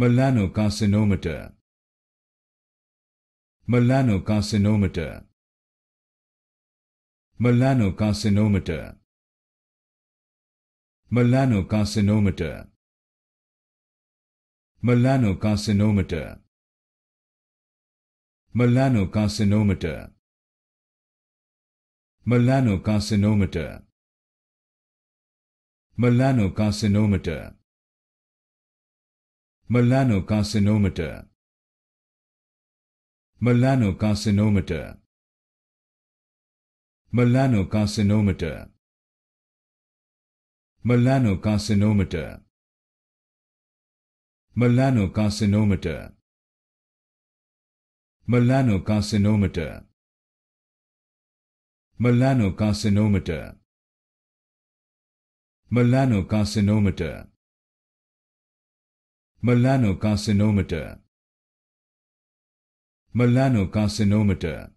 melanocarcinometer melanocarcinometer melanocarcinometer melanocarcinometer melanocarcinometer melanocarcinometer melanocarcinometer melanocarcinometer melanocarcinometer melanocarcinometer melanocarcinometer melanocarcinometer melanocarcinometer melanocarcinometer melanocarcinometer melanocarcinometer melanocarcinometer melanocarcinometer